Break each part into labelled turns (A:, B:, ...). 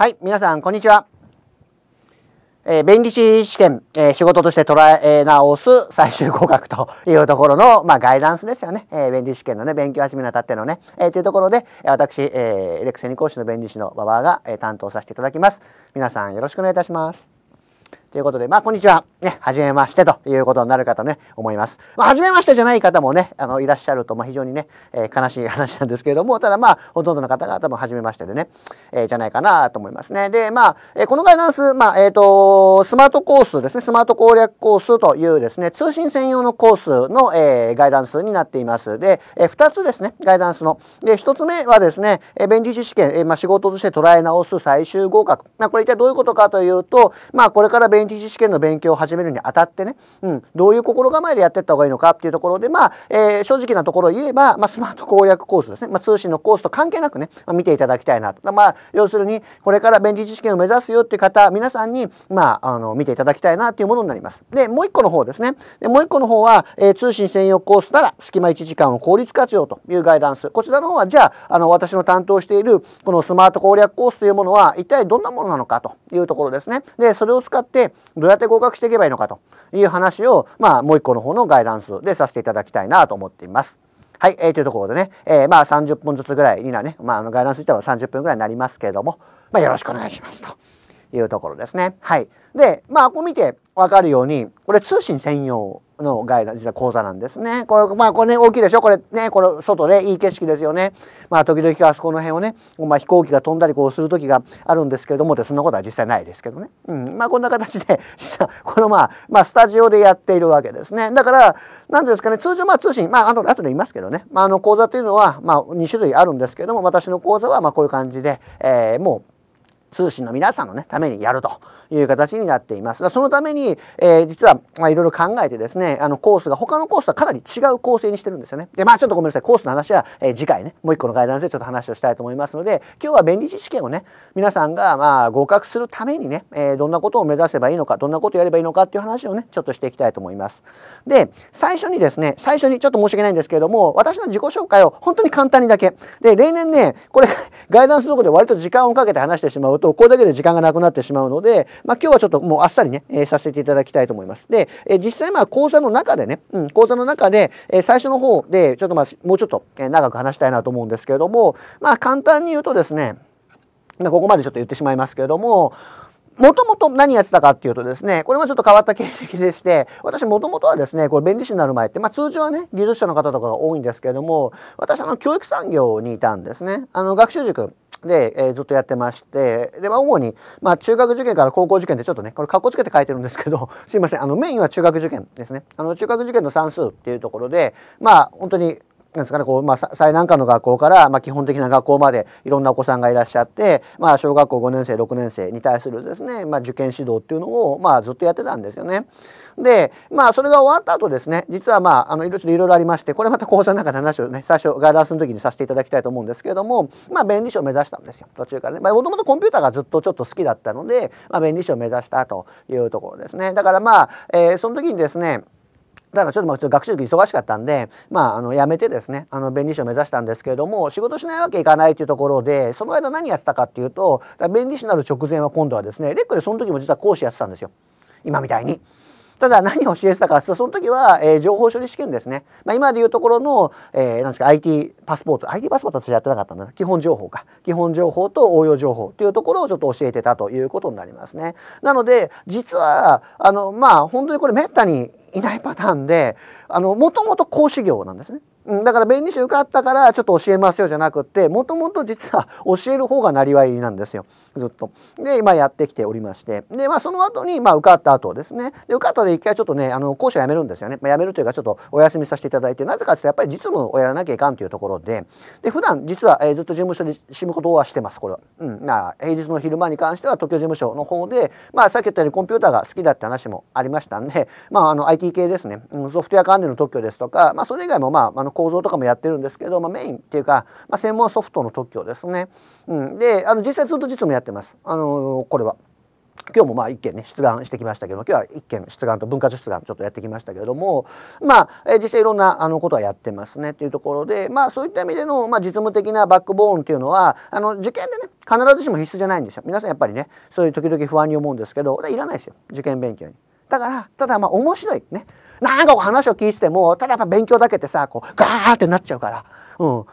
A: はい、皆さん、こんにちは。えー、弁理士試験、えー、仕事として捉え直す最終合格というところの、まあ、ガイダンスですよね。えー、弁理士試験のね、勉強始めにあたってのね、えー、というところで、私、えー、レクセニ講師の弁理士の馬場が、えー、担当させていただきます。皆さん、よろしくお願いいたします。ということで、まあ、こんにちは。ね、はじめましてということになるかとね、思います。まあ、はじめましてじゃない方もね、あの、いらっしゃると、まあ、非常にね、えー、悲しい話なんですけれども、ただまあ、ほとんどの方が多分はじめましてでね、えー、じゃないかなと思いますね。で、まあ、えー、このガイダンス、まあ、えっ、と、スマートコースですね、スマート攻略コースというですね、通信専用のコースの、えガイダンスになっています。で、え2つですね、ガイダンスの。で、1つ目はですね、え弁理士試験、えまあ、仕事として捉え直す最終合格。まあ、これ一体どういうことかというと、まあ、これから弁弁理士試験の勉強を始めるにあたってね、うん、どういう心構えでやっていった方がいいのかっていうところで、まあ、えー、正直なところを言えば、まあ、スマート攻略コースですね、まあ、通信のコースと関係なくね、まあ、見ていただきたいなと。まあ、要するに、これから弁理士試験を目指すよっていう方、皆さんに、まあ、あの、見ていただきたいなというものになります。で、もう一個の方ですね。で、もう一個の方は、えー、通信専用コースなら、隙間1時間を効率活用というガイダンス。こちらの方は、じゃあ、あの、私の担当している、このスマート攻略コースというものは、一体どんなものなのかというところですね。で、それを使って、どうやって合格していけばいいのかという話を、まあ、もう一個の方のガイダンスでさせていただきたいなと思っています。はい、えー、というところでね、えー、まあ30分ずつぐらいにはね、まあ、あのガイダンス自体は30分ぐらいになりますけれども、まあ、よろしくお願いしますと。いうところですね。はい。で、まあ、こう見てわかるように、これ通信専用のガイダ実は講座なんですね。これ、まあ、これね、大きいでしょこれね、これ、外で、いい景色ですよね。まあ、時々あそこの辺をね、まあ、飛行機が飛んだりこうする時があるんですけれども、で、そんなことは実際ないですけどね。うん。まあ、こんな形で、実は、このまあ、まあ、スタジオでやっているわけですね。だから、なんですかね、通常まあ、通信、まあ、あと、後で言いますけどね。まあ、あの、講座というのは、まあ、2種類あるんですけれども、私の講座は、まあ、こういう感じで、えー、もう、通信の皆さんの、ね、ためにやるという形になっています。そのために、えー、実は、まあ、いろいろ考えてですね、あのコースが、他のコースとはかなり違う構成にしてるんですよね。で、まあちょっとごめんなさい、コースの話は、えー、次回ね、もう一個のガイダンスでちょっと話をしたいと思いますので、今日は便利知識をね、皆さんが、まあ、合格するためにね、えー、どんなことを目指せばいいのか、どんなことをやればいいのかっていう話をね、ちょっとしていきたいと思います。で、最初にですね、最初にちょっと申し訳ないんですけれども、私の自己紹介を本当に簡単にだけ。で、例年ね、これ、ガイダンスのとこで割と時間をかけて話してしまうと、これだけで時間がなくなってしまうので、まあ、今日はちょっともうあっさりね、えー、させていただきたいと思います。で、えー、実際まあ講座の中でね、うん、講座の中で、えー、最初の方でちょっとまあもうちょっと、え長く話したいなと思うんですけれども、まあ簡単に言うとですね、まここまでちょっと言ってしまいますけれども、もともと何やってたかっていうとですね、これもちょっと変わった経歴でして、私もともとはですね、これ弁理士になる前って、まあ通常はね、技術者の方とかが多いんですけれども、私あの教育産業にいたんですね。あの学習塾、で、えー、ずっとやってまして、で、まあ、主に、まあ、中学受験から高校受験でちょっとね、これ、格好つけて書いてるんですけど、すいません、あの、メインは中学受験ですね。あの、中学受験の算数っていうところで、まあ、本当に、なんですかね、こう、まあ、最難関の学校から、まあ、基本的な学校までいろんなお子さんがいらっしゃって、まあ、小学校5年生、6年生に対するですね、まあ、受験指導っていうのを、まあ、ずっとやってたんですよね。で、まあ、それが終わった後ですね、実はまあ、あの、いろいろありまして、これまた講座の中で話をね、最初、ガイダンスの時にさせていただきたいと思うんですけれども、まあ、便利士を目指したんですよ、途中からね。まあ、もともとコンピューターがずっとちょっと好きだったので、まあ、便利士を目指したというところですね。だからまあ、えー、その時にですね、ただちょっとまあ学習期忙しかったんで、まあ、あの辞めてですねあの弁理士を目指したんですけれども仕事しないわけいかないというところでその間何やってたかっていうと弁理士になる直前は今度はですねレックでその時も実は講師やってたんですよ今みたいに。ただ何を教えてたかその時は、えー、情報処理試験ですね、まあ、今でいうところの、えー、なんですか IT パスポート IT パスポートは私やってなかったんだな基本情報か基本情報と応用情報というところをちょっと教えてたということになりますね。なので実はあのまあ本当にこれめったにいないパターンでもともと講師業なんですね。だから弁理士受かったからちょっと教えますよじゃなくってもともと実は教える方がなりわいなんですよ。ずっと。で、まあ、やってきておりまして。で、まあ、その後に、まあ、受かった後ですね。で、受かったで一回ちょっとね、あの、講師を辞めるんですよね。まあ、辞めるというか、ちょっとお休みさせていただいて、なぜかってやっぱり実務をやらなきゃいかんというところで、で、普段、実は、えー、ずっと事務所で仕事はしてます、これは。うん。まあ、平日の昼間に関しては、東京事務所の方で、まあ、さっき言ったようにコンピューターが好きだって話もありましたんで、まあ、あの、IT 系ですね。ソフトウェア関連の特許ですとか、まあ、それ以外も、まあ、あの、構造とかもやってるんですけど、まあ、メインっていうか、まあ、専門ソフトの特許ですね。うん、であの実際ずっと実務やってます、あのこれは。今日もまあ1件ね出願してきましたけども今日は1件出願と文化出願ちょっとやってきましたけれどもまあ、え実際いろんなあのことはやってますねっていうところでまあそういった意味での、まあ、実務的なバックボーンっていうのはあの受験でね必ずしも必須じゃないんですよ皆さんやっぱりねそういう時々不安に思うんですけどいらないですよ受験勉強に。だからただまあ面白いねなんか話を聞いててもただやっぱ勉強だけってさこうガーってなっちゃうから。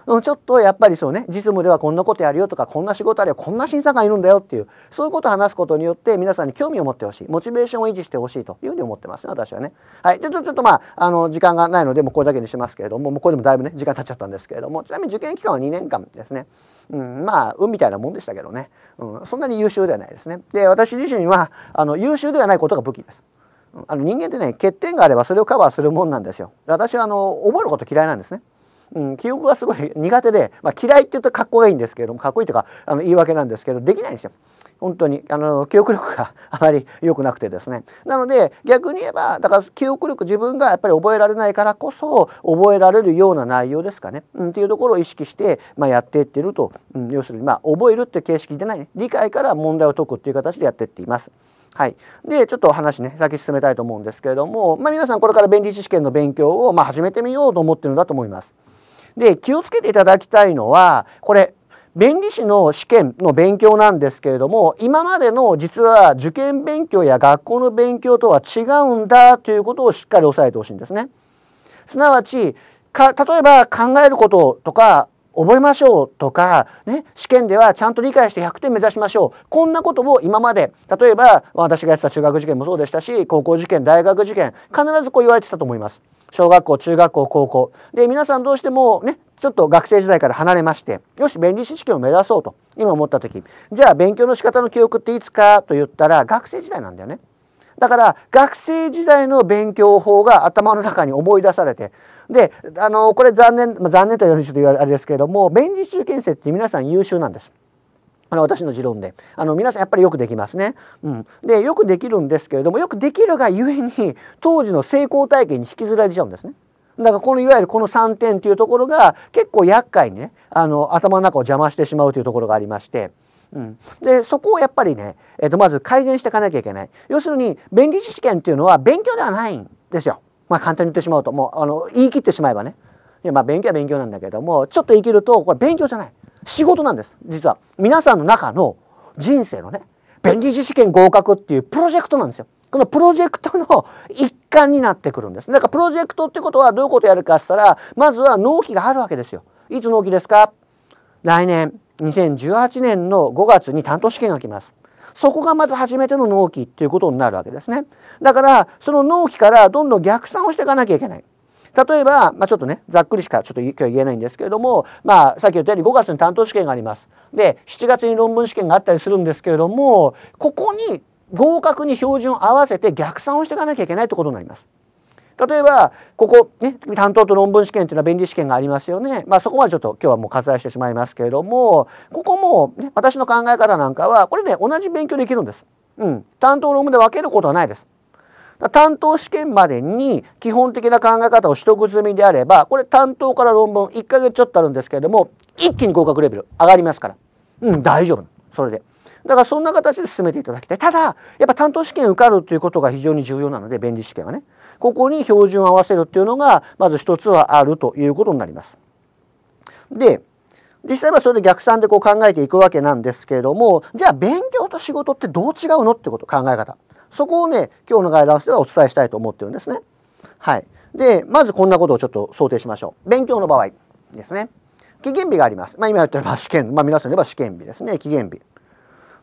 A: うん、ちょっとやっぱりそうね実務ではこんなことやるよとかこんな仕事あるよこんな審査官いるんだよっていうそういうことを話すことによって皆さんに興味を持ってほしいモチベーションを維持してほしいというふうに思ってますね私はね。はい、でちょっとまああの時間がないのでもうこれだけにしますけれどももうこれでもだいぶね時間経っちゃったんですけれどもちなみに受験期間は2年間ですね。うん、まあ運みたいなもんでしたけどね、うん、そんなに優秀ではないですね。で私自身はあの優秀ではないことが武器です。あの人間ってね欠点があればそれをカバーするもんなんですよ。私はあの覚えること嫌いなんですね。うん、記憶がすごい苦手で、まあ、嫌いって言うとかっこいいんですけれどもかっこいいというかあの言い訳なんですけどできないんですよ。本当にあの記憶力があまり良くなくてですねなので逆に言えばだから記憶力自分がやっぱり覚えられないからこそ覚えられるような内容ですかね、うん、っていうところを意識して、まあ、やっていってると、うん、要するに、まあ、覚えるって形式じゃない、ね、理解から問題を解くっていう形でやっていっています。はい、でちょっとお話ね先進めたいと思うんですけれども、まあ、皆さんこれから弁理士試験の勉強を、まあ、始めてみようと思ってるんだと思います。で気をつけていただきたいのはこれ弁理士の試験の勉強なんですけれども今までの実は受験勉強や学校の勉強とは違うんだということをしっかり押さえてほしいんですね。すなわちか例えば考えることとか覚えましょうとか、ね、試験ではちゃんと理解して100点目指しましょうこんなことを今まで例えば私がやってた中学受験もそうでしたし高校受験大学受験必ずこう言われてたと思います。小学校、中学校、高校。で、皆さんどうしてもね、ちょっと学生時代から離れまして、よし、便利知識を目指そうと、今思った時、じゃあ勉強の仕方の記憶っていつかと言ったら、学生時代なんだよね。だから、学生時代の勉強法が頭の中に思い出されて、で、あの、これ残念、まあ、残念というよりちょっとあれですけれども、便利集験生って皆さん優秀なんです。あの私の持論であの皆さんやっぱりよくできますね。うん、でよくできるんですけれどもよくできるがゆえに当時の成功体験に引きずられちゃうんですね。だからこのいわゆるこの3点っていうところが結構厄介にねあの頭の中を邪魔してしまうというところがありまして。うん、でそこをやっぱりね、えー、とまず改善していかなきゃいけない要するに便利知識っていうのは勉強ではないんですよ、まあ、簡単に言ってしまうともうあの言い切ってしまえばねいやまあ勉強は勉強なんだけどもちょっと生きるとこれ勉強じゃない仕事なんです、実は。皆さんの中の人生のね、便利士試験合格っていうプロジェクトなんですよ。このプロジェクトの一環になってくるんです。だからプロジェクトってことはどういうことやるかしたら、まずは納期があるわけですよ。いつ納期ですか来年、2018年の5月に担当試験が来ます。そこがまず初めての納期っていうことになるわけですね。だから、その納期からどんどん逆算をしていかなきゃいけない。例えば、まあ、ちょっとね、ざっくりしかちょっと今日言えないんですけれども、まあ、さっき言ったように5月に担当試験があります。で、7月に論文試験があったりするんですけれども、ここに合格に標準を合わせて逆算をしていかなきゃいけないってことになります。例えば、ここ、ね、担当と論文試験というのは便利試験がありますよね。まあそこまでちょっと今日はもう割愛してしまいますけれども、ここも、ね、私の考え方なんかは、これね、同じ勉強できるんです。うん。担当論文で分けることはないです。担当試験までに基本的な考え方を取得済みであればこれ担当から論文1ヶ月ちょっとあるんですけれども一気に合格レベル上がりますからうん大丈夫それで。だからそんな形で進めていただきたい。ただ、やっぱ担当試験受かるということが非常に重要なので、便利試験はね。ここに標準を合わせるっていうのが、まず一つはあるということになります。で、実際はそれで逆算でこう考えていくわけなんですけれども、じゃあ勉強と仕事ってどう違うのってこと、考え方。そこをね、今日のガイダンスではお伝えしたいと思ってるんですね。はい。で、まずこんなことをちょっと想定しましょう。勉強の場合ですね。期限日があります。まあ今言ってのは試験、まあ皆さんで言えば試験日ですね。期限日。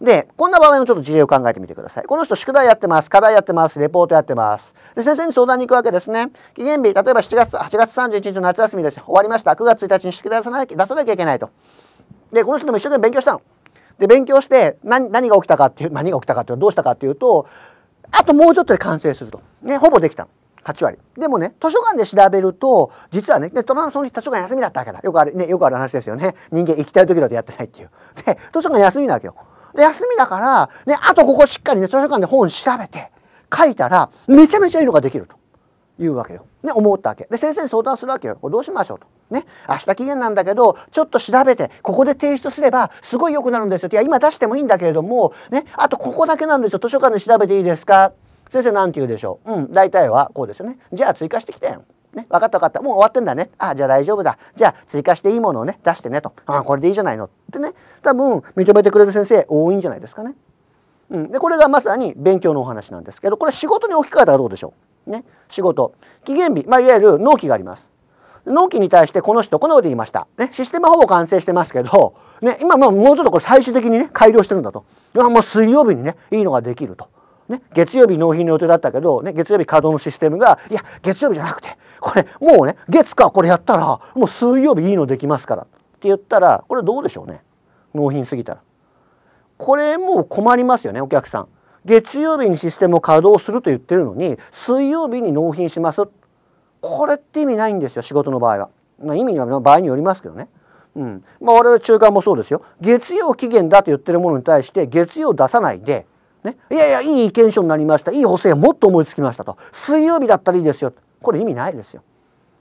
A: で、こんな場合のちょっと事例を考えてみてください。この人宿題やってます。課題やってます。レポートやってます。で、先生に相談に行くわけですね。期限日、例えば7月、8月31日の夏休みです。終わりました。9月1日に宿題出さなきゃ出さなきゃいけないと。で、この人も一生懸命勉強したの。で、勉強して何、何が起きたかっていう、何が起きたかっていうどうしたかっていうと、あともうちょっとで完成すると。ね、ほぼできた。8割。でもね、図書館で調べると、実はね、ねその日図書館休みだったから、よくある、ね、よくある話ですよね。人間行きたい時だとやってないっていう。で、図書館休みなわけよ。で、休みだから、ね、あとここしっかりね、図書館で本調べて、書いたら、めちゃめちゃいいのができると。いうわけよ。ね、思ったわけ。で、先生に相談するわけよ。これどうしましょうと。ね、明日期限なんだけど、ちょっと調べて、ここで提出すれば、すごい良くなるんですよ。いや、今出してもいいんだけれども、ね、あとここだけなんですよ。図書館で調べていいですか先生何て言うでしょううん、大体はこうですよね。じゃあ追加してきてよ。ね、分かった分かった。もう終わってんだね。あ、じゃあ大丈夫だ。じゃあ追加していいものをね、出してねと。あ、これでいいじゃないの。ってね、多分認めてくれる先生多いんじゃないですかね。うん、でこれがまさに勉強のお話なんですけどこれ仕事に置き換えたらどうでしょうね、仕事期限日、まあ、いわゆる納期があります納期に対してこの人このうで言いました、ね、システムはほぼ完成してますけど、ね、今もうもうちょっとこれ最終的にね改良してるんだともう水曜日にねいいのができると。ね、月曜日納品の予定だったけど、ね、月曜日稼働のシステムがいや月曜日じゃなくてこれもうね月かこれやったらもう水曜日いいのできますからって言ったらこれどうでしょうね納品すぎたらこれもう困りますよねお客さん月曜日にシステムを稼働すると言ってるのに水曜日に納品しますこれって意味ないんですよ仕事の場合は。まあ、意味は場合によりますけどね。うんまあ、我々中間もそうですよ月曜期限だと言ってるものに対して月曜出さないで、ね、いやいやいい意見書になりましたいい補正もっと思いつきましたと水曜日だったらいいですよこれ意味ないですよ。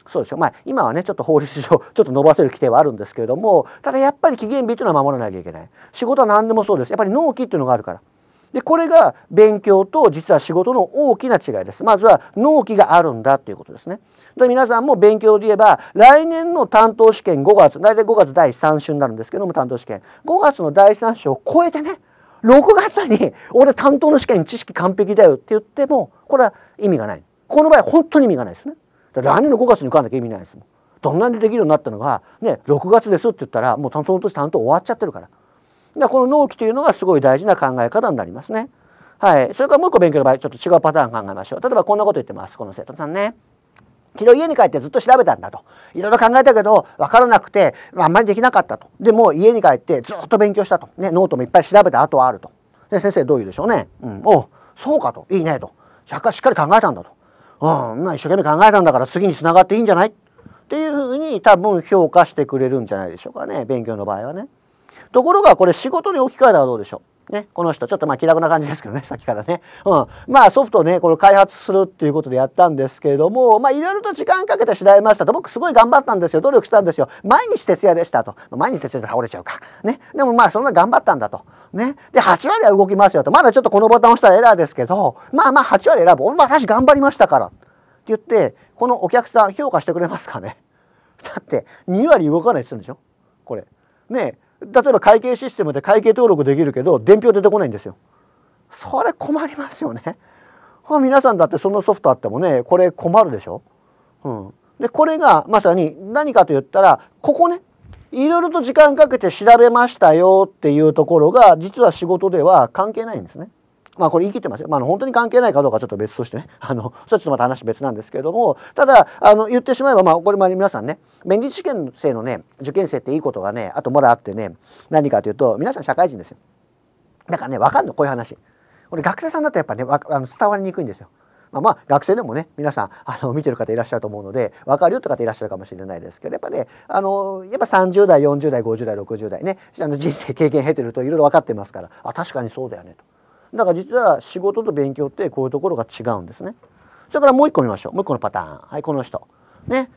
A: そうでしょまあ、今はねちょっと法律上 ちょっと伸ばせる規定はあるんですけれどもただやっぱり期限日というのは守らなきゃいけない仕事は何でもそうですやっぱり納期っていうのがあるからでこれが勉強と実は仕事の大きな違いです。まずは納期があるんだということですね。で皆さんも勉強で言えば来年の担当試験5月大体5月第3週になるんですけども担当試験5月の第3週を超えてね6月に俺担当の試験知識完璧だよって言ってもこれは意味がないこの場合本当に意味がないですね来年の5月に受かんなきゃ意味ないですもんどんなにできるようになったのが、ね、6月ですって言ったらもうその年担当終わっちゃってるからだこの納期というのがすごい大事な考え方になりますね。はい。それからもう一個勉強の場合、ちょっと違うパターン考えましょう。例えばこんなこと言ってます。この生徒さんね。昨日家に帰ってずっと調べたんだと。いろいろ考えたけど、わからなくて、あんまりできなかったと。でも家に帰ってずっと勉強したと。ね、ノートもいっぱい調べた後はあると。で、先生どう言うでしょうね。うん。おそうかと。いいねと。若干しっかり考えたんだと。うん。まあ一生懸命考えたんだから次につながっていいんじゃないっていうふうに多分評価してくれるんじゃないでしょうかね。勉強の場合はね。ところがこれ仕事に置き換えたらどうでしょう。ね、この人ちょっとまあ気楽な感じですけどね さっきからね、うん、まあソフトをねこれ開発するっていうことでやったんですけれどもまあいろいろと時間かけて調べましたと僕すごい頑張ったんですよ努力したんですよ毎日徹夜でしたと毎日徹夜で倒れちゃうかねでもまあそんな頑張ったんだとねで8割は動きますよとまだちょっとこのボタン押したらエラーですけどまあまあ8割選ぶ俺私頑張りましたからって言ってこのお客さん評価してくれますかねだって2割動かないって言うんでしょこれねえ例えば会計システムで会計登録できるけど伝票出てこないんですよ。それ困りますよね。皆さんだってそんなソフトあってもねこれ困るでしょ。うん、でこれがまさに何かと言ったらここねいろいろと時間かけて調べましたよっていうところが実は仕事では関係ないんですね。まあこれ言い切ってますよ、まあ、本当に関係ないかどうかちょっと別としてね あのそれはちょっとまた話別なんですけれどもただあの言ってしまえば、まあ、これも皆さんね免利試験生のね受験生っていいことがねあとまだあってね何かというと皆さん社会人ですよだからね分かんのこういう話これ学生さんだとやっぱねあの伝わりにくいんですよまあ、まあ学生でもね皆さんあの見てる方いらっしゃると思うので分かるよって方いらっしゃるかもしれないですけどやっぱねあのやっぱ30代40代50代60代ねあの人生経験経てるといろいろ分かってますからあ確かにそうだよねと。だから実は仕事と勉強ってこういうところが違うんですね。それからもう一個見ましょう。もう一個のパターン。はい、この人。ね。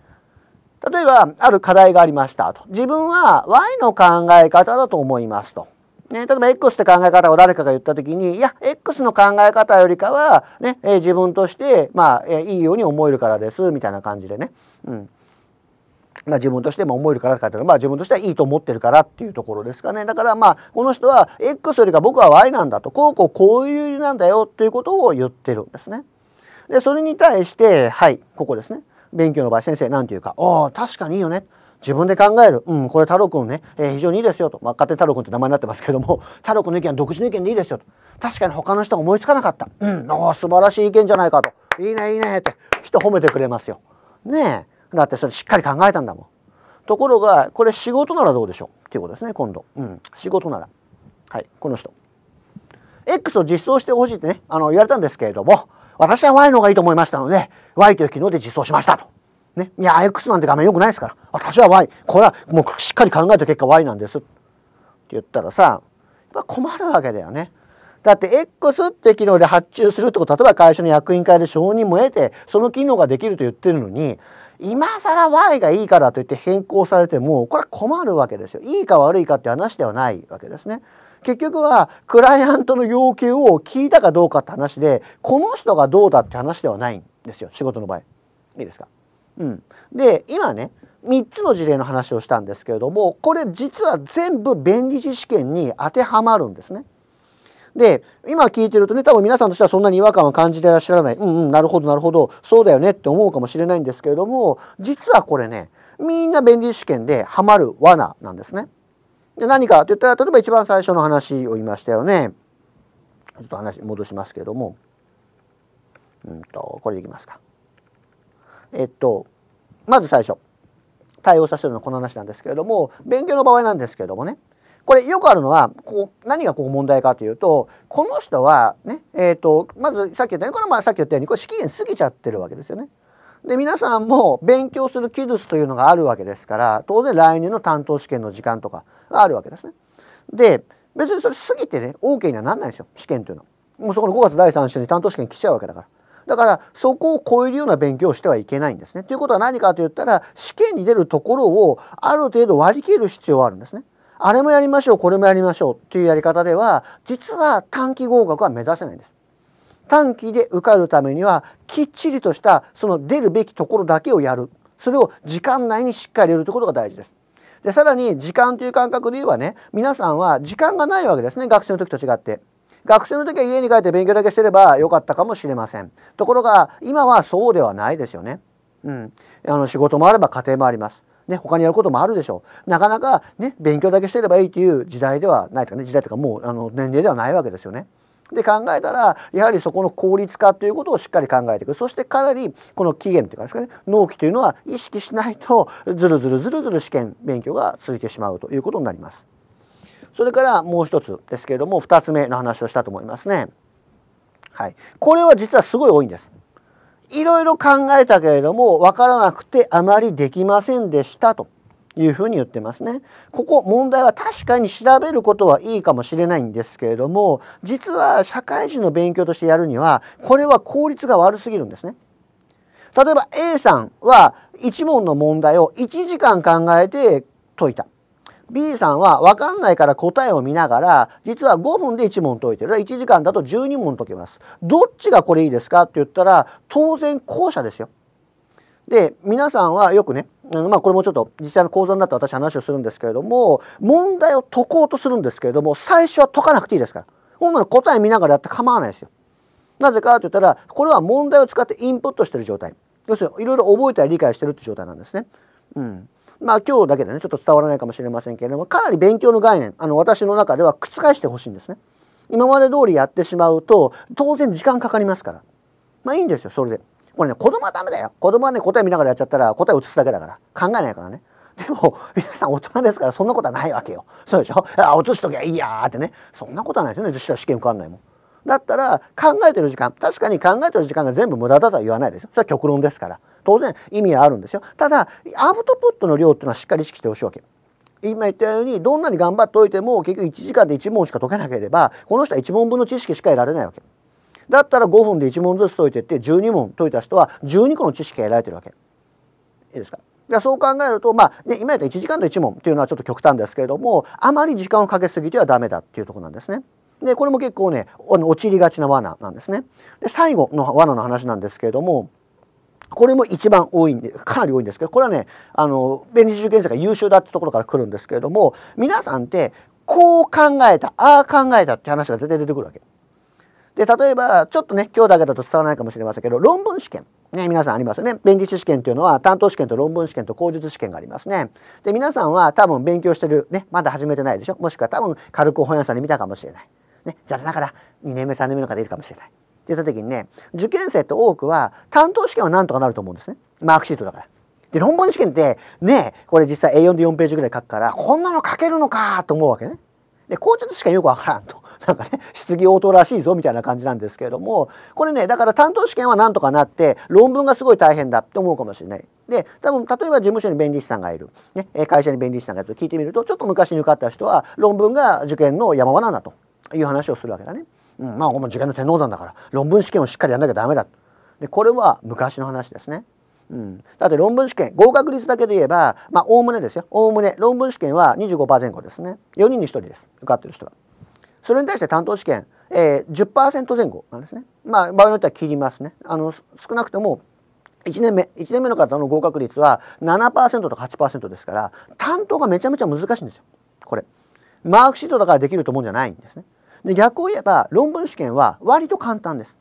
A: 例えば、ある課題がありましたと。自分は Y の考え方だと思いますと。ね、例えば X って考え方を誰かが言った時にいや X の考え方よりかはね、え自分として、まあえいいように思えるからですみたいな感じでね、うん、まあ、自分としても思えるからかっていうのは、まあ、自分としてはいいと思ってるからっていうところですかね。だからまあこの人は X よりか僕は Y なんだとこうこうこういう理由なんだよっていうことを言ってるんですね。でそれに対してはいここですね。勉強の場合先生何て言うか「ああ確かにいいよね」自分で考える、うん、これ太郎くんね、えー、非常にいいですよと、まあ、勝手に太郎くんって名前になってますけども、太郎くんの意見は独自の意見でいいですよと、確かに他の人が思いつかなかった、うん、素晴らしい意見じゃないかと、いいね、いいねって、と褒めてくれますよ。ねえ。だってそれしっかり考えたんだもん。ところが、これ仕事ならどうでしょうっていうことですね、今度。うん。仕事なら。はい、この人。X を実装してほしいってね、あの、言われたんですけれども、私は Y の方がいいと思いましたので、Y という機能で実装しましたと。ね。いや、X なんて画面良くないですから。私は Y。これはもうしっかり考えた結果 Y なんです。って言ったらさ、やっ困るわけだよね。だって X って機能で発注するってこと例えば会社の役員会で承認も得てその機能ができると言ってるのに今更 Y がいいからといって変更されてもこれは困るわけですよ。いいか悪いかって話ではないわけですね。結局はクライアントの要求を聞いたかどうかって話でこの人がどうだって話ではないんですよ仕事の場合。いいですか、うん、で今ね3つの事例の話をしたんですけれどもこれ実は全部弁理士試験に当てはまるんですね。で、今聞いてるとね、多分皆さんとしてはそんなに違和感は感じてらっしゃらない。うんうん、なるほど、なるほど、そうだよねって思うかもしれないんですけれども、実はこれね、みんな便利試験でハマる罠なんですね。で何かって言ったら、例えば一番最初の話を言いましたよね。ちょっと話戻しますけども。うんと、これでいきますか。えっと、まず最初。対応させるのはこの話なんですけれども、勉強の場合なんですけれどもね。これよくあるのはこう何がここ問題かというとこの人はねえーと、まずさっき言ったようにこれまあさっき言ったようにこれ資金過ぎちゃってるわけですよね。で皆さんも勉強する技術というのがあるわけですから当然来年の担当試験の時間とかがあるわけですね。で別にそれ過ぎてね OK にはなんないんですよ試験というのは。もうそこの5月第3週に担当試験来ちゃうわけだから。だからそこを超えるような勉強をしてはいけないんですね。ということは何かといったら試験に出るところをある程度割り切る必要はあるんですね。あれもやりましょうこれもやりましょうっていうやり方では実は短期合格は目指せないんです。短期で受かるためにはきっちりとしたその出るべきところだけをやるそれを時間内にしっかりやるということが大事です。でさらに時間という感覚で言えばね皆さんは時間がないわけですね学生の時と違って。学生の時は家に帰って勉強だけしてればよかったかもしれません。ところが今はそうではないですよね。うん、あの仕事もあれば家庭もあります。ね、他にやることもあるでしょう。なかなかね、勉強だけしてればいいという時代ではないとかね、時代とかもうあの年齢ではないわけですよね。で考えたらやはりそこの効率化ということをしっかり考えていくそしてかなりこの期限というかですかね納期というのは意識しないとずるずるずるずる試験勉強が続いてしまうということになります。それからもう一つですけれども2つ目の話をしたと思いますね。はい、これは実はすごい多いんです。いろいろ考えたけれども分からなくてあまりできませんでしたというふうに言ってますね。ここ問題は確かに調べることはいいかもしれないんですけれども実は社会人の勉強としてやるにはこれは効率が悪すぎるんですね。例えば A さんは1問の問題を1時間考えて解いた。B さんは分かんないから答えを見ながら実は5分で1問解いてるだから1時間だと12問解けますどっちがこれいいですかって言ったら当然後者ですよで皆さんはよくねまあこれもちょっと実際の講座になって私話をするんですけれども問題を解こうとするんですけれども最初は解かなくていいですからほんなら答え見ながらやって構わないですよなぜかって言ったらこれは問題を使ってインプットしてる状態要するにいろいろ覚えたり理解してるって状態なんですねうんまあ今日だけでねちょっと伝わらないかもしれませんけれどもかなり勉強の概念あの私の中では覆してほしいんですね。今まで通りやってしまうと当然時間かかりますからまあいいんですよそれで。これね子供はダメだよ子供はね答え見ながらやっちゃったら答え移すだけだから考えないからね。でも皆さん大人ですからそんなことはないわけよ。そうでしょあ移しときゃいいやってねそんなことはないですよね実は試験受かんないもん。だったら考えてる時間確かに考えてる時間が全部無駄だとは言わないですよ。それは極論ですから。当然意味はあるんですよ。ただアウトプットの量っていうのはしっかり意識してほしいわけ。今言ったようにどんなに頑張っておいても結局1時間で1問しか解けなければこの人は1問分の知識しか得られないわけ。だったら5分で1問ずつ解いてって12問解いた人は12個の知識が得られてるわけ。いいですかそう考えると、まあね、今言った1時間と1問っていうのはちょっと極端ですけれどもあまり時間をかけすぎてはダメだっていうところなんですね。でこれも結構ね陥りがちな罠なんですね。で最後の罠の話なんですけれどもこれも一番多いんで、かなり多いんですけど、これはね、あの、便利受験生が優秀だってところから来るんですけれども、皆さんって、こう考えた、ああ考えたって話が絶対出てくるわけ。で、例えば、ちょっとね、今日だけだと伝わらないかもしれませんけど、論文試験。ね、皆さんありますね。弁理士試験というのは、担当試験と論文試験と口述試験がありますね。で、皆さんは多分勉強してる、ね、まだ始めてないでしょ。もしくは多分、軽く本屋さんに見たかもしれない。ね、じゃあだから、2年目、3年目の方いるかもしれない。って言った時にね受験生って多くは担当試験はなんとかなると思うんですねマークシートだから。で論文試験ってねこれ実際 A4 で4ページぐらい書くからこんなの書けるのかと思うわけね。でこうちょっと試験よくわからんと。なんかね質疑応答らしいぞみたいな感じなんですけれどもこれねだから担当試験はなんとかなって論文がすごい大変だって思うかもしれない。で多分例えば事務所に弁理士さんがいる、ね、会社に弁理士さんがいると聞いてみるとちょっと昔に受かった人は論文が受験の山場なんだという話をするわけだね。うん、まあこれ受験の天王山だから論文試験をしっかりやんなきゃダメだでこれは昔の話ですね。うん、だって論文試験合格率だけで言えばまあおおむねですよおおむね論文試験は25%前後ですね4人に1人です受かってる人は。それに対して担当試験、えー、10%前後なんですね。まあ場合によっては切りますね。あの少なくとも1年目1年目の方の合格率は7%とか8%ですから担当がめちゃめちゃ難しいんですよこれ。マークシートだからできると思うんじゃないんですね。で逆を言えば論文試験は割と簡単です。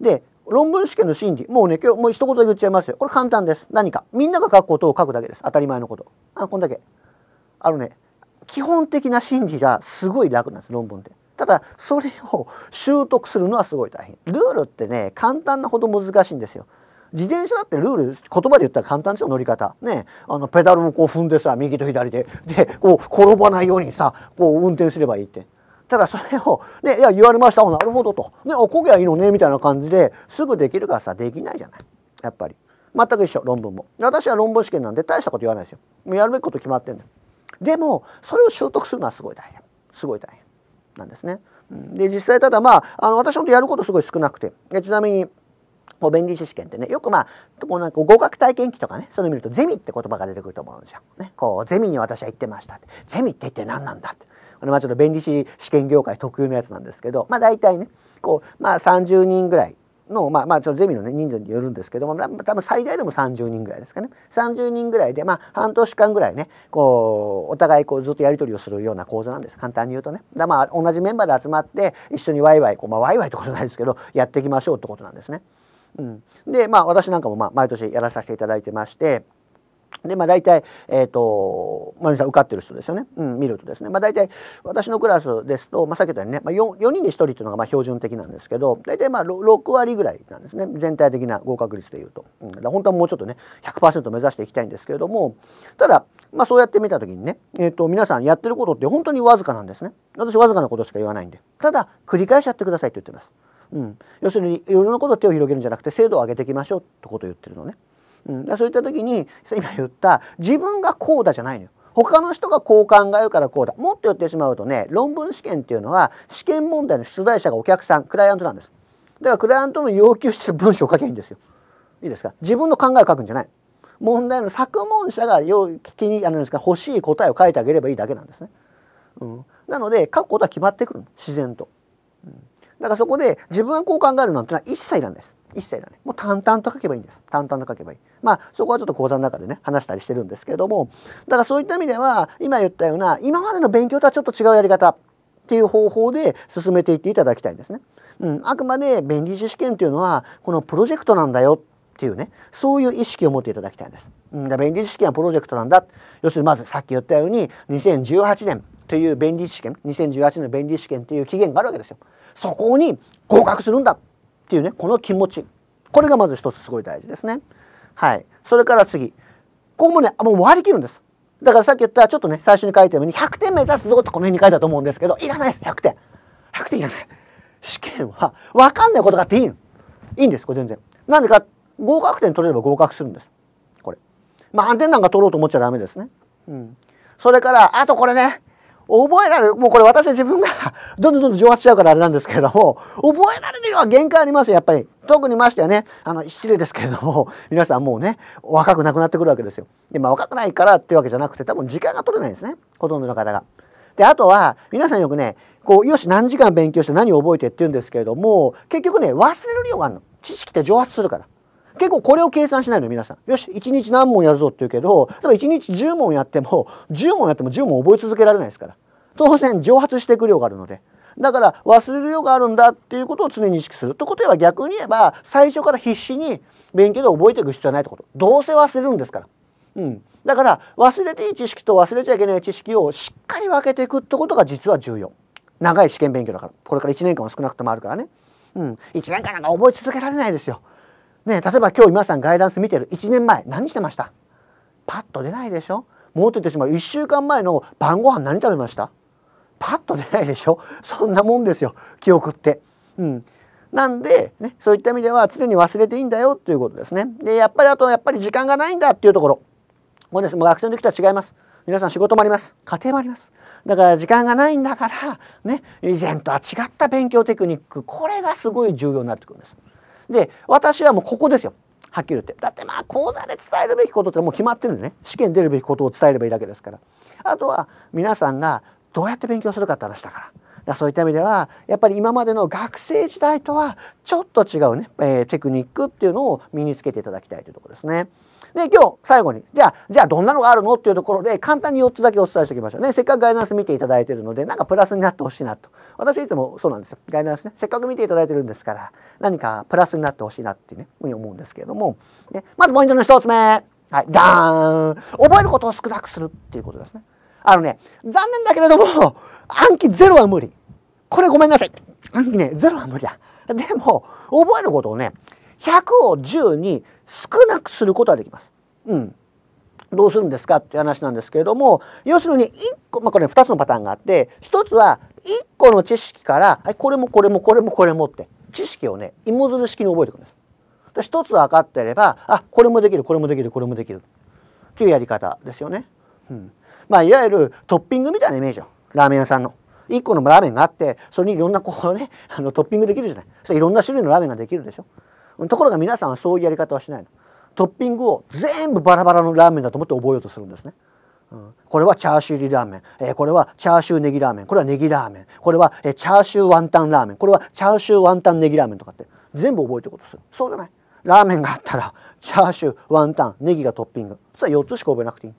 A: で論文試験の真理もうね今日もう一言で言っちゃいますよこれ簡単です何かみんなが書くことを書くだけです当たり前のことあこんだけあのね基本的な真理がすごい楽なんです論文ってただそれを習得するのはすごい大変ルールってね簡単なほど難しいんですよ自転車だってルール言葉で言ったら簡単でしょ乗り方ねあのペダルをこう踏んでさ右と左ででこう転ばないようにさこう運転すればいいってただそれを、ね、いや、言われました。なるほどと。ね、おこげはいいのね、みたいな感じで、すぐできるからさ、できないじゃない。やっぱり。全く一緒、論文も。私は論文試験なんで大したこと言わないですよ。やるべきこと決まってんだよ。でも、それを習得するのはすごい大変。すごい大変。なんですね。で、実際ただまあ、あの、私のやることすごい少なくて。ちなみに、こう弁理士試験ってねよくまあこうなんか合格体験記とかねそれを見るとゼミって言葉が出てくると思うんですよ。ね、こうゼミに私は行ってましたってゼミってって何なんだってあのまあちょっと弁理士試験業界特有のやつなんですけど、まあ、大体ねこう、まあ、30人ぐらいの、まあ、まあ、ちょゼミの、ね、人数によるんですけども、多分最大でも30人ぐらいですかね。30人ぐらいで、まあ、半年間ぐらいね、こう、お互いこう、ずっとやり取りをするような講座なんです。簡単に言うとね。だまあ、同じメンバーで集まって、一緒にワイワイ、こう、まあ、ワイワイとかじゃないですけど、やっていきましょうってことなんですね。うん。で、まあ、私なんかも、まあ、毎年やらさせていただいてまして、で、まあ大体、えっ、ー、と、まゆさん受かってる人ですよね。うん、見るとですね。まあ大体、私のクラスですと、まあさっき言ったようにね、まあ 4, 4人に1人っていうのがまあ標準的なんですけど、大体まあ 6, 割ぐらいなんですね。全体的な合格率でいうと。うん、だ本当はもうちょっとね、100%目指していきたいんですけれども、ただ、まあそうやって見た時にね、えっ、ー、と、皆さんやってることって本当にわずかなんですね。私わずかなことしか言わないんで。ただ、繰り返しやってくださいって言ってます。うん。要するに、いろんなことを手を広げるんじゃなくて、精度を上げていきましょうってことを言ってるのね。うん、そういった時に今言った自分がこうだじゃないのよ。他の人がこう考えるからこうだ。もっと言ってしまうとね、論文試験っていうのは試験問題の出題者がお客さん、クライアントなんです。だからクライアントの要求してる文章を書けばいいんですよ。いいですか自分の考えを書くんじゃない。問題の作文者が要気にあのですか欲しい答えを書いてあげればいいだけなんですね。うん、なので書くことは決まってくる自然と。うん、だからそこで自分はこう考えるなんてのは一切なんです。一切ない。もう淡々と書けばいいんです。淡々と書けばいい。まあそこはちょっと講座の中でね話したりしてるんですけれどもだからそういった意味では今言ったような今までの勉強とはちょっと違うやり方っていう方法で進めていっていただきたいんですね。うん、あくまで便利士試験というのはこのプロジェクトなんだよっていうねそういう意識を持っていただきたいんです。うん、だ便利士試験はプロジェクトなんだ要するにまずさっき言ったように2018年という便利試験2018年の便利試験という期限があるわけですよ。そこに合格するんだっていうねこの気持ちこれがまず一つすごい大事ですね。はい、それから次ここもねもう割り切るんです。だからさっき言ったちょっとね最初に書いたように100点目指すぞってこの辺に書いたと思うんですけどいらないです100点100点いらない試験は分かんないことがあっていいのいいんですこれ全然なんでか合格点取れれば合格するんですこれまあ安全なんか取ろうと思っちゃダメですねうんそれからあとこれね覚えられるもうこれ私は自分が どんどんどんどん蒸発しちゃうからあれなんですけれども覚えられるよは限界ありますよやっぱり特にましてはねあの失礼ですけれども皆さんもうね若くなくなってくるわけですよ。でまあ若くないからっていうわけじゃなくて多分時間が取れないんですねほとんどの方が。であとは皆さんよくねこうよし何時間勉強して何を覚えてって言うんですけれども結局ね忘れる量があるの知識って蒸発するから。結構これを計算しないの皆さん。よし、1日何問やるぞって言うけど、例えば1日10問やっても、10問やっても10問覚え続けられないですから。当然蒸発していく量があるのでだから忘れる量があるんだっていうことを常に意識するってことは逆に言えば最初から必死に勉強で覚えていく必要はないってことどうせ忘れるんですから、うん、だから忘れていい知識と忘れちゃいけない知識をしっかり分けていくってことが実は重要長い試験勉強だからこれから1年間は少なくともあるからね、うん、1年間なんか覚え続けられないですよ、ね、例えば今日皆さんガイダンス見てる1年前何してましたパッと出ないでしょもうてってしまう1週間前の晩ご飯何食べましたパッと出ないでしょ そんなもんですよ記憶って。うん、なんで、ね、そういった意味では常に忘れていいんだよということですね。でやっぱりあとやっぱり時間がないんだっていうところこれですもう学生の時とは違います。皆さん仕事もあります家庭もあります。だから時間がないんだからね以前とは違った勉強テクニックこれがすごい重要になってくるんです。で私はもうここですよはっきり言ってだってまあ講座で伝えるべきことってもう決まってるんでね試験出るべきことを伝えればいいだけですからあとは皆さんがどうやって勉強するかって話だから。だそういった意味ではやっぱり今までの学生時代とはちょっと違うね、えー、テクニックっていうのを身につけていただきたいというところですね。で、今日最後に、じゃあ、じゃあどんなのがあるのっていうところで簡単に4つだけお伝えしておきましょうね。せっかくガイダンス見ていただいてるので、なんかプラスになってほしいなと。私いつもそうなんですよ。ガイダンスね。せっかく見ていただいてるんですから、何かプラスになってほしいなっていうね、ふうに思うんですけれども。ね、まずポイントの1つ目。はい、ダーン覚えることを少なくするっていうことですね。あのね、残念だけれども、暗記ゼロは無理。これごめんなさい。暗記ね、ゼロは無理だ。でも、覚えることをね、100を10に少なくすることはできます。うん。どうするんですかって話なんですけれども、要するに1個、まあ、これ2つのパターンがあって、1つは1個の知識から、これもこれもこれもこれもって、知識をね、芋づる式に覚えていくんです。で、1つ分かってれば、あ、これもできる、これもできる、これもできる。っていうやり方ですよね。うん。まあ、いわゆるトッピングみたいなイメージよラーメン屋さんの。1個のラーメンがあってそれにいろんなこうね あのトッピングできるじゃないそれいろんな種類のラーメンができるでしょところが皆さんはそういうやり方はしないのトッピングを全部バラバラのラーメンだと思って覚えようとするんですね、うん、これはチャーシュー入りラーメン、えー、これはチャーシューネギラーメンこれはネギラーメンこれは、えー、チャーシューワンタンラーメンこれはチャーシューワンタンネギラーメンとかって全部覚えていこうとするそうじゃないラーメンがあったらチャーシューワンタンネギがトッピングそれは4つしか覚えなくていい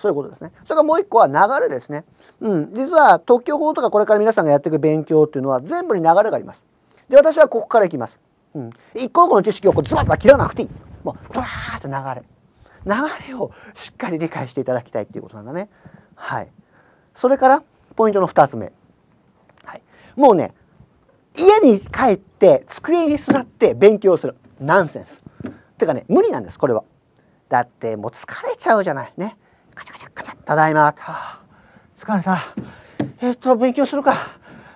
A: そういうことですね。それからもう一個は流れですね。うん。実は特許法とかこれから皆さんがやっていく勉強っていうのは全部に流れがあります。で、私はここからいきます。うん。一個一個の知識をこうズバズバ切らなくていい。もう、ブワーっと流れ。流れをしっかり理解していただきたいっていうことなんだね。はい。それから、ポイントの2つ目。はい。もうね、家に帰って机に座って勉強する。ナンセンス。てかね、無理なんです、これは。だってもう疲れちゃうじゃない。ね。カチャカチャカチャ。ただいま。疲れた。えっ、ー、と、勉強するか。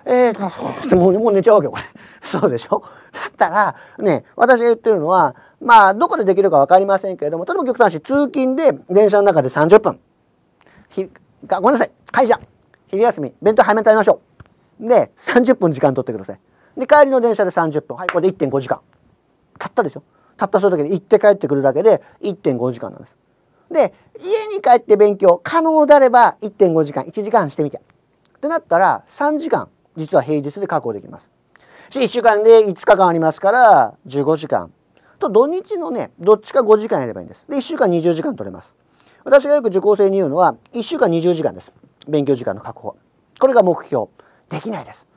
A: えっ、ー、と、もうもう寝ちゃうわけこれ。そうでしょだったら、ね、私が言ってるのは、まあ、どこでできるかわかりませんけれども、例えば極端し、通勤で電車の中で30分。ひごめんなさい。会社。昼休み。弁当早めに食べましょう。で、30分時間取ってください。で、帰りの電車で30分。はい、これで1.5時間。たったでしょたったそれだけで行って帰ってくるだけで1.5時間なんです。で、家に帰って勉強、可能であれば1.5時間、1時間してみて。ってなったら、3時間、実は平日で確保できます。し、1週間で5日間ありますから、15時間。と、土日のね、どっちか5時間やればいいんです。で、1週間20時間取れます。私がよく受講生に言うのは、1週間20時間です。勉強時間の確保。これが目標。できないです。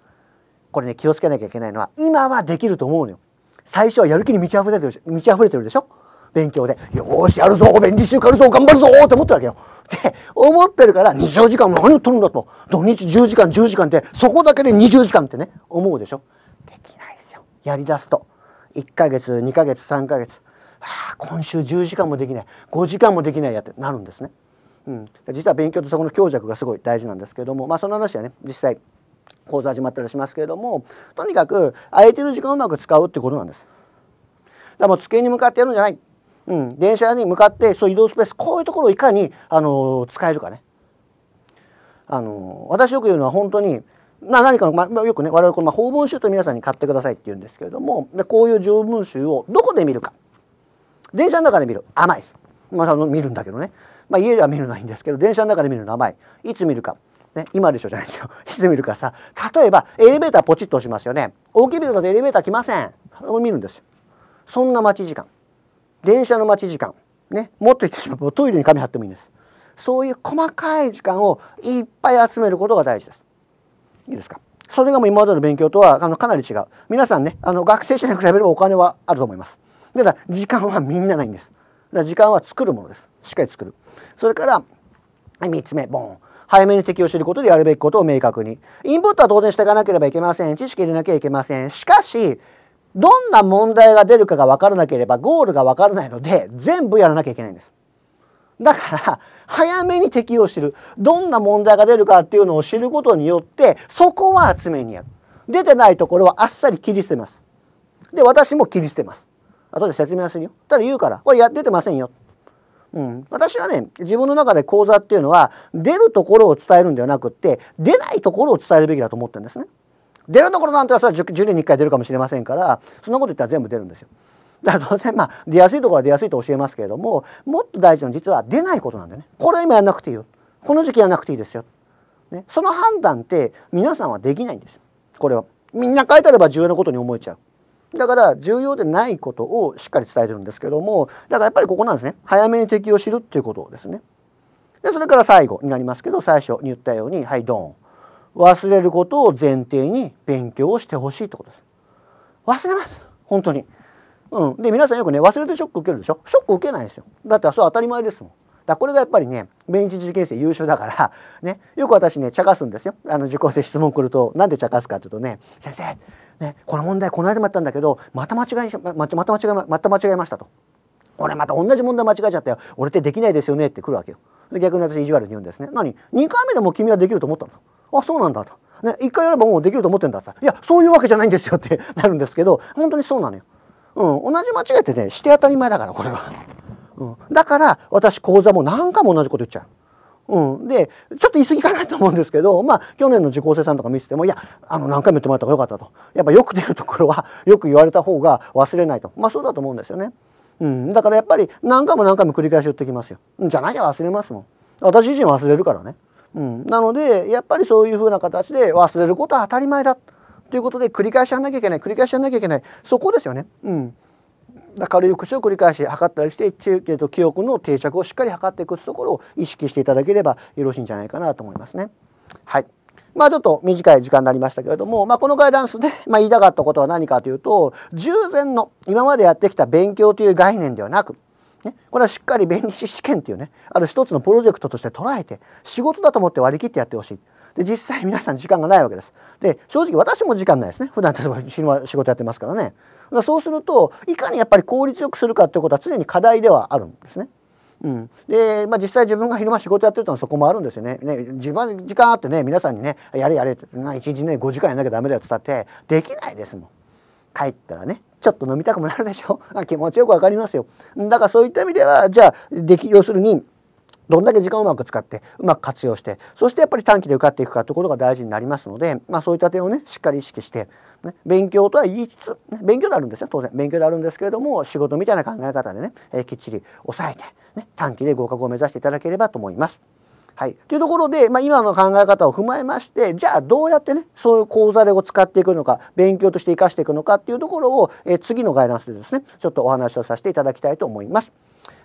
A: これね、気をつけなきゃいけないのは、今はできると思うのよ。最初はやる気に満ち溢れてる満ち溢れてるでしょ勉強で、よし、やるぞ、便利習やるぞ、頑張るぞって思ってるわけよ。って思ってるから、20時間何を取るんだと。土日10時間、10時間って、そこだけで20時間ってね、思うでしょ。できないですよ。やりだすと。1ヶ月、2ヶ月、3ヶ月。あ、今週10時間もできない。5時間もできないやってなるんですね。うん、実は勉強とそこの強弱がすごい大事なんですけども、まあ、その話はね実際講座始まったりしますけれどもとにかく相手の時間をうまく使うってことなんです。だからもう机に向かってやるんじゃないうん、電車に向かってそう移動スペースこういうところをいかに、あの使えるかね。あの私よく言うのは本当にまあ、何かの、まあ、よくね我々この法文集と皆さんに買ってくださいって言うんですけれどもでこういう条文集をどこで見るか電車の中で見る甘いです、まあ、の見るんだけどね、まあ、家では見るのはいいんですけど電車の中で見るの甘いいつ見るか、ね、今でしょじゃないですよ いつ見るかさ例えばエレベーターポチッと押しますよね大きいビルだとエレベーター来ません見るんですよそんな待ち時間電車の待ち時間、ね、もっと言ってしまうとトイレに紙貼ってもいいんです。そういう細かい時間をいっぱい集めることが大事です。いいですかそれがもう今までの勉強とはあのかなり違う。皆さんね、あの学生時代に比べればお金はあると思います。だから時間はみんなないんです。だから時間は作るものです。しっかり作る。それから3つ目、ボン。早めに敵を知ることでやるべきことを明確に。インプットは当然していかなければいけません。知識入れなきゃいけません。しかし、どんな問題が出るかが分からなければゴールが分からないので全部やらなきゃいけないんです。だから早めに敵を知るどんな問題が出るかっていうのを知ることによってそこは厚めにやる出てないところはあっさり切り捨てますで私も切り捨てます後で説明するよただ言うからこれや出てませんよ、うん、私はね自分の中で講座っていうのは出るところを伝えるんではなくって出ないところを伝えるべきだと思ってるんですね。出るところなんてさは 10, 10年に1回出るかもしれませんからそんなこと言ったら全部出るんですよ。だから当然まあ出やすいところは出やすいと教えますけれどももっと大事なのは実は出ないことなんだよね。これ今やんなくていいよ。この時期やんなくていいですよ。ね、その判断って皆さんはできないんですよ。これは。みんな書いてあれば重要なことに思えちゃう。だから重要でないことをしっかり伝えてるんですけどもだからやっぱりここなんですね早めに敵を知るっていうことですね。でそれから最後になりますけど最初に言ったようにはいドン忘れることを前提に勉強をしてほしいってことです。忘れます本当に。うん、で皆さんよくね忘れてショック受けるでしょショック受けないですよだってそう当たり前ですもんだこれがやっぱりね面治受験生優秀だから ねよく私ね茶化すんですよあの受講生質問来るとなんで茶化すかっていうとね「先生、ね、この問題この間もやったんだけどまた間違いままた間違いまた間違えました」と「俺また同じ問題間違えちゃったよ俺ってできないですよね」って来るわけよで逆に私意地悪に言うんですね何2回目でも君はできると思ったのあそうなんだと。ね、一回やればもうできると思ってんだっていやそういうわけじゃないんですよって なるんですけど本当にそうなのよ。うん、同じ間違えてねして当たり前だからこれは、うん、だから私講座も何回も同じこと言っちゃう、うん、でちょっと言い過ぎかなと思うんですけどまあ去年の受講生さんとか見ててもいやあの何回も言ってもらった方がよかったとやっぱよく出るところは よく言われた方が忘れないとまあそうだと思うんですよね、うん、だからやっぱり何回も何回も繰り返し言ってきますよじゃないや忘れますもん私自身忘れるからねうん、なのでやっぱりそういうふうな形で忘れることは当たり前だということで繰り返しやんなきゃいけない繰り返しやんなきゃいけないそこですよね。うん軽い口を繰り返し測ったりして記憶の定着をしっかり測っていくところを意識していただければよろしいんじゃないかなと思いますね。はいまあちょっと短い時間になりましたけれども、まあ、このガイダンスで、まあ、言いたかったことは何かというと従前の今までやってきた勉強という概念ではなくね、これはしっかり弁理士試験っていうねある一つのプロジェクトとして捉えて仕事だと思って割り切ってやってほしいで実際皆さん時間がないわけですで正直私も時間ないですね普段例えば昼間仕事やってますからねだそうするといかにやっぱり効率よくするかていうことは常に課題ではあるんですね。うん、で、まあ、実際自分が昼間仕事やってるとはそこもあるんですよね。ね自分時間あってね皆さんにねやれやれって1日ね5時間やんなきゃダメだよって言ったってできないですもん。帰ったらねちょっと飲みたくもなるでしょ あ気持ちよくわかりますよ。だからそういった意味ではじゃあでき要するにどんだけ時間をうまく使ってうまく活用してそしてやっぱり短期で受かっていくかってことが大事になりますので、まあ、そういった点をねしっかり意識して、ね、勉強とは言いつつ、ね、勉強であるんですよ当然勉強であるんですけれども仕事みたいな考え方でね、えー、きっちり抑えて、ね、短期で合格を目指していただければと思います。はい。というところで、まあ、今の考え方を踏まえまして、じゃあどうやってね、そういう講座でを使っていくのか、勉強として活かしていくのかっていうところを、え次のガイダンスでですね、ちょっとお話をさせていただきたいと思います。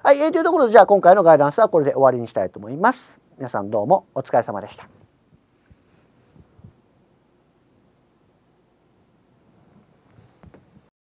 A: はい。えー、というところで、じゃあ今回のガイダンスはこれで終わりにしたいと思います。皆さんどうもお疲れ様でした。